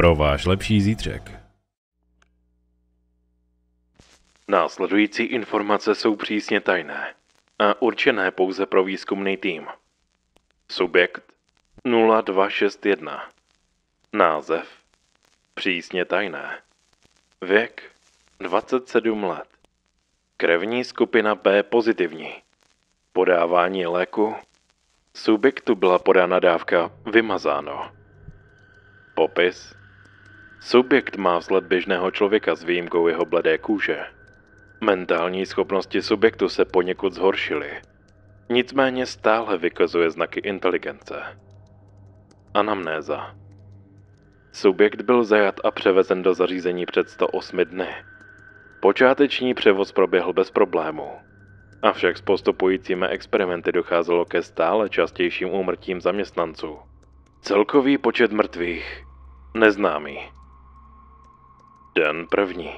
pro váš lepší zítřek. Následující informace jsou přísně tajné a určené pouze pro výzkumný tým. Subjekt 0261 Název Přísně tajné Věk 27 let Krevní skupina B pozitivní Podávání léku Subjektu byla podána dávka vymazáno. Popis Subjekt má vzhled běžného člověka s výjimkou jeho bledé kůže. Mentální schopnosti subjektu se poněkud zhoršily. Nicméně stále vykazuje znaky inteligence. Anamnéza. Subjekt byl zajat a převezen do zařízení před 108 dny. Počáteční převoz proběhl bez problémů. Avšak s postupujícími experimenty docházelo ke stále častějším úmrtím zaměstnanců. Celkový počet mrtvých neznámý. Den první.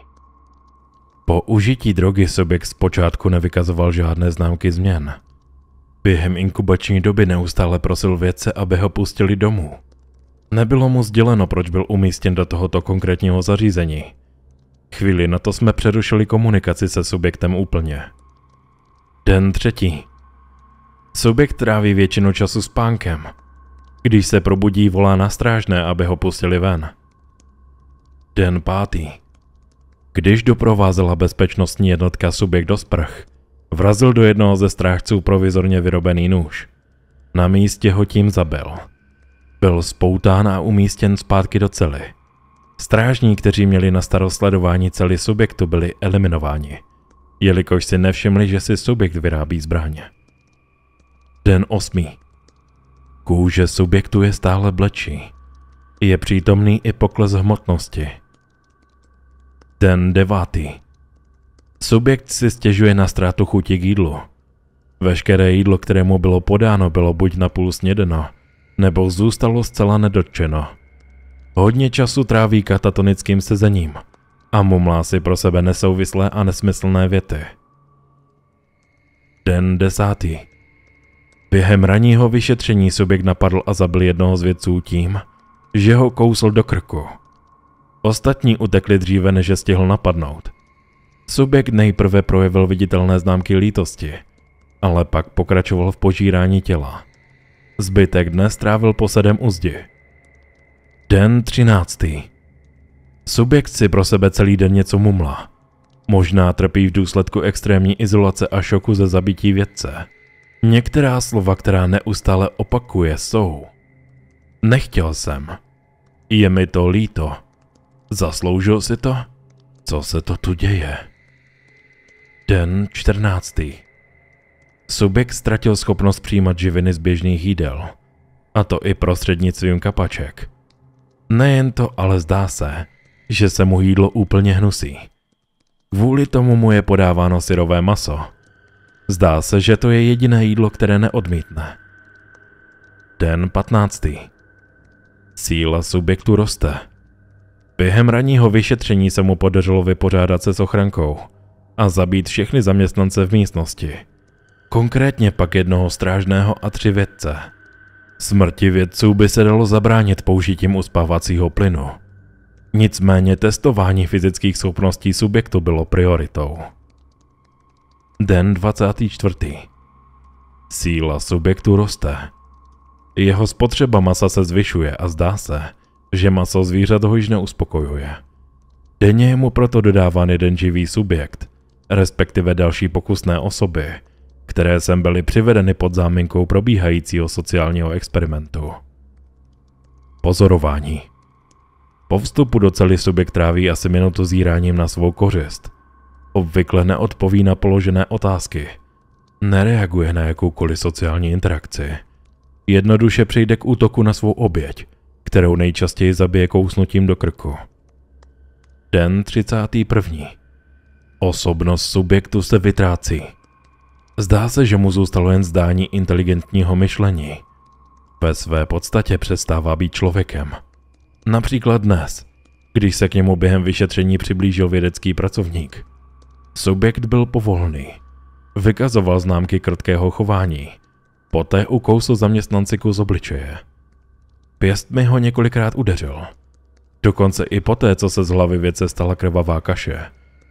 Po užití drogy subjekt zpočátku nevykazoval žádné známky změn. Během inkubační doby neustále prosil vědce, aby ho pustili domů. Nebylo mu sděleno, proč byl umístěn do tohoto konkrétního zařízení. Chvíli na to jsme přerušili komunikaci se subjektem úplně. Den třetí. Subjekt tráví většinu času spánkem. Když se probudí, volá na strážné, aby ho pustili ven. Den pátý. Když doprovázela bezpečnostní jednotka subjekt do sprch, vrazil do jednoho ze strážců provizorně vyrobený nůž. Na místě ho tím zabil. Byl spoután a umístěn zpátky do cely. Strážní, kteří měli na starost sledování cely subjektu, byli eliminováni, jelikož si nevšimli, že si subjekt vyrábí zbraně. Den osmý. Kůže subjektu je stále blečí. Je přítomný i pokles hmotnosti – Den devátý. Subjekt si stěžuje na ztrátu chuti k jídlu. Veškeré jídlo, které mu bylo podáno, bylo buď napůl snědeno, nebo zůstalo zcela nedotčeno. Hodně času tráví katatonickým sezením a mumlá si pro sebe nesouvislé a nesmyslné věty. Den desátý. Během ranního vyšetření subjekt napadl a zabil jednoho z vědců tím, že ho kousl do krku. Ostatní utekli dříve, než je stihl napadnout. Subjekt nejprve projevil viditelné známky lítosti, ale pak pokračoval v požírání těla. Zbytek dne strávil posedem u zdi. Den 13. Subjekt si pro sebe celý den něco mumla. Možná trpí v důsledku extrémní izolace a šoku ze zabití vědce. Některá slova, která neustále opakuje, jsou Nechtěl jsem. Je mi to líto. Zasloužil si to? Co se to tu děje? Den 14. Subjekt ztratil schopnost přijímat živiny z běžných jídel. A to i prostřednictvím kapaček. Nejen to, ale zdá se, že se mu jídlo úplně hnusí. Kvůli tomu mu je podáváno syrové maso. Zdá se, že to je jediné jídlo, které neodmítne. Den 15. Síla subjektu roste. Během ranního vyšetření se mu podařilo vypořádat se s ochrankou a zabít všechny zaměstnance v místnosti. Konkrétně pak jednoho strážného a tři vědce. Smrti vědců by se dalo zabránit použitím uspávacího plynu. Nicméně testování fyzických schopností subjektu bylo prioritou. Den 24. Síla subjektu roste. Jeho spotřeba masa se zvyšuje a zdá se, že maso zvířat ho již neuspokojuje. Denně je mu proto dodáván jeden živý subjekt, respektive další pokusné osoby, které sem byly přivedeny pod záminkou probíhajícího sociálního experimentu. Pozorování Po vstupu do celý subjekt tráví asi minutu zíráním na svou kořist. Obvykle neodpoví na položené otázky. Nereaguje na jakoukoliv sociální interakci. Jednoduše přejde k útoku na svou oběť – kterou nejčastěji zabije kousnutím do krku. Den 31. Osobnost subjektu se vytrácí. Zdá se, že mu zůstalo jen zdání inteligentního myšlení. Ve své podstatě přestává být člověkem. Například dnes, když se k němu během vyšetření přiblížil vědecký pracovník. Subjekt byl povolný. Vykazoval známky krtkého chování. Poté ukousl zaměstnanci kus obličeje. Pěst mi ho několikrát udeřil. Dokonce i poté, co se z hlavy věce stala krvavá kaše.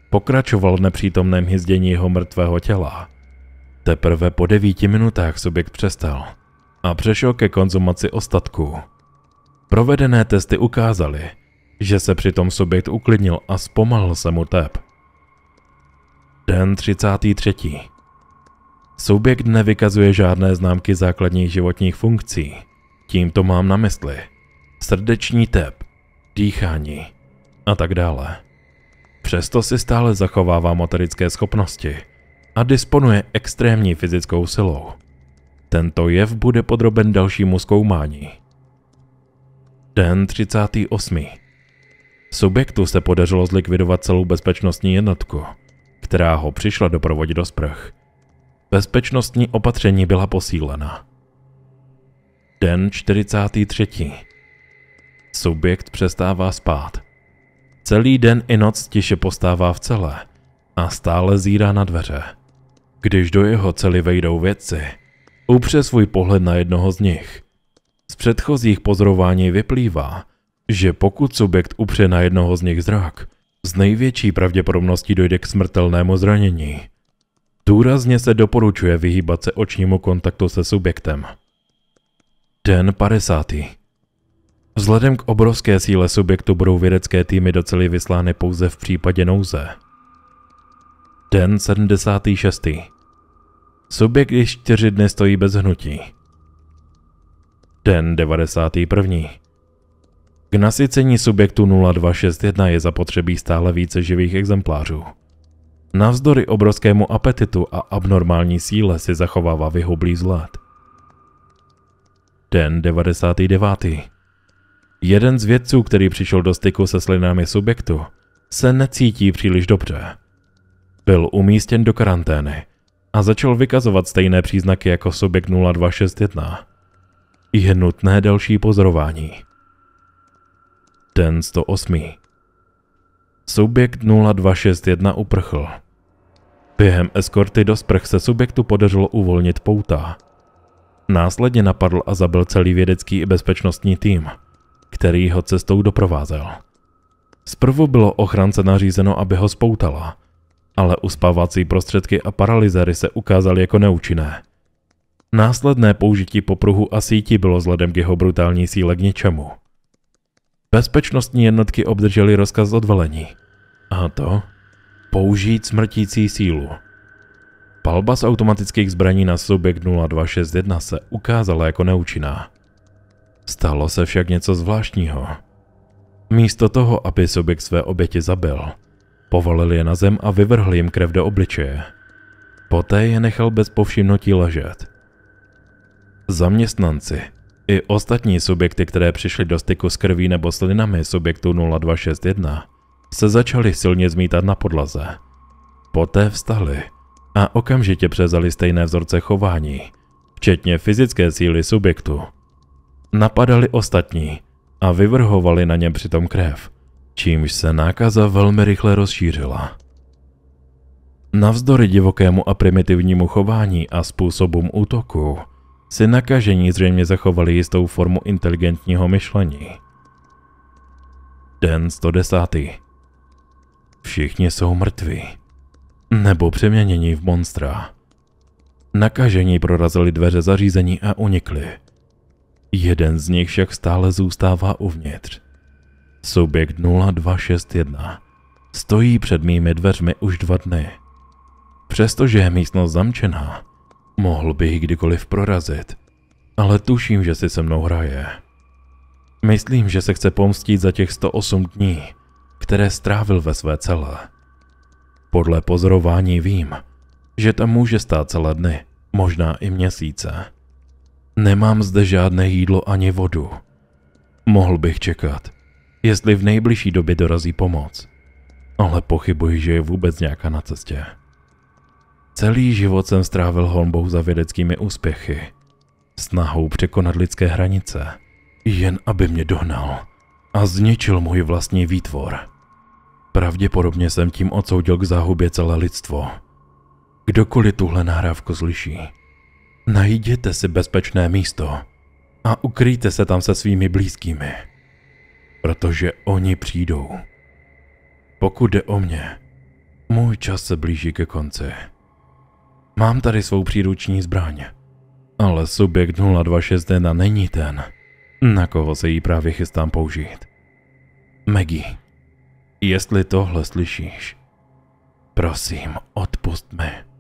Pokračoval v nepřítomném hyzdění jeho mrtvého těla. Teprve po devíti minutách subjekt přestal a přešel ke konzumaci ostatků. Provedené testy ukázaly, že se přitom subjekt uklidnil a zpomalil se mu tep. Den 33. Subjekt nevykazuje žádné známky základních životních funkcí – tím to mám na mysli. Srdeční tep, dýchání a tak dále. Přesto si stále zachovává motorické schopnosti a disponuje extrémní fyzickou silou. Tento jev bude podroben dalšímu zkoumání. Den 38. Subjektu se podařilo zlikvidovat celou bezpečnostní jednotku, která ho přišla doprovodit do sprch. Bezpečnostní opatření byla posílena. Den 43. Subjekt přestává spát. Celý den i noc tiše postává v celé a stále zírá na dveře. Když do jeho cely vejdou vědci, upře svůj pohled na jednoho z nich. Z předchozích pozorování vyplývá, že pokud subjekt upře na jednoho z nich zrak, z největší pravděpodobností dojde k smrtelnému zranění. Důrazně se doporučuje vyhýbat se očnímu kontaktu se subjektem. Den 50. Vzhledem k obrovské síle subjektu budou vědecké týmy do vyslány pouze v případě nouze. Den 76. Subjekt již čtyři dny stojí bez hnutí. Den 91. K nasycení subjektu 0261 je zapotřebí stále více živých exemplářů. Navzdory obrovskému apetitu a abnormální síle si zachovává vyhublý zlat. Den 99. Jeden z vědců, který přišel do styku se slinami subjektu, se necítí příliš dobře. Byl umístěn do karantény a začal vykazovat stejné příznaky jako subjekt 0261. Je nutné další pozorování. Den 108. Subjekt 0261 uprchl. Během eskorty do sprch se subjektu podařilo uvolnit pouta Následně napadl a zabil celý vědecký i bezpečnostní tým, který ho cestou doprovázel. Zprvu bylo ochrance nařízeno, aby ho spoutala, ale uspávací prostředky a paralyzery se ukázaly jako neúčinné. Následné použití popruhu a síti bylo vzhledem k jeho brutální síle k ničemu. Bezpečnostní jednotky obdržely rozkaz odvalení. A to použít smrtící sílu. Palba z automatických zbraní na subjekt 0261 se ukázala jako neúčinná. Stalo se však něco zvláštního. Místo toho, aby subjekt své oběti zabil, povalil je na zem a vyvrhl jim krev do obličeje. Poté je nechal bez povšimnutí ležet. Zaměstnanci i ostatní subjekty, které přišly do styku s krví nebo slinami subjektu 0261, se začali silně zmítat na podlaze. Poté vstali a okamžitě převzali stejné vzorce chování, včetně fyzické síly subjektu. Napadali ostatní a vyvrhovali na něm přitom krev, čímž se nákaza velmi rychle rozšířila. Navzdory divokému a primitivnímu chování a způsobům útoku, si nakažení zřejmě zachovali jistou formu inteligentního myšlení. Den 110. Všichni jsou mrtví nebo přeměnění v monstra. Nakažení prorazili dveře zařízení a unikli. Jeden z nich však stále zůstává uvnitř. Subjekt 0261 stojí před mými dveřmi už dva dny. Přestože je místnost zamčená, mohl bych kdykoliv prorazit, ale tuším, že si se mnou hraje. Myslím, že se chce pomstit za těch 108 dní, které strávil ve své celé. Podle pozorování vím, že tam může stát celé dny, možná i měsíce. Nemám zde žádné jídlo ani vodu. Mohl bych čekat, jestli v nejbližší době dorazí pomoc, ale pochybuji, že je vůbec nějaká na cestě. Celý život jsem strávil honbou za vědeckými úspěchy, snahou překonat lidské hranice, jen aby mě dohnal a zničil můj vlastní výtvor. Pravděpodobně jsem tím odsoudil k záhubě celé lidstvo. Kdokoliv tuhle nahrávku slyší, najděte si bezpečné místo a ukryjte se tam se svými blízkými, protože oni přijdou. Pokud jde o mě, můj čas se blíží ke konci. Mám tady svou příruční zbraň, ale subjekt 0261 není ten, na koho se jí právě chystám použít. Maggie. Jestli tohle slyšíš, prosím, odpust mi.